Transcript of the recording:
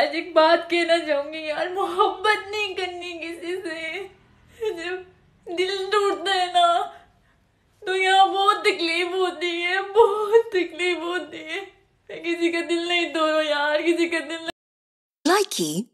आज एक बात कहना चाहूंगी यार मोहब्बत नहीं करनी किसी से जब दिल टूटता है ना तो यहाँ बहुत तकलीफ होती है बहुत तकलीफ होती है किसी का दिल नहीं तोड़ो यार किसी का दिल नहीं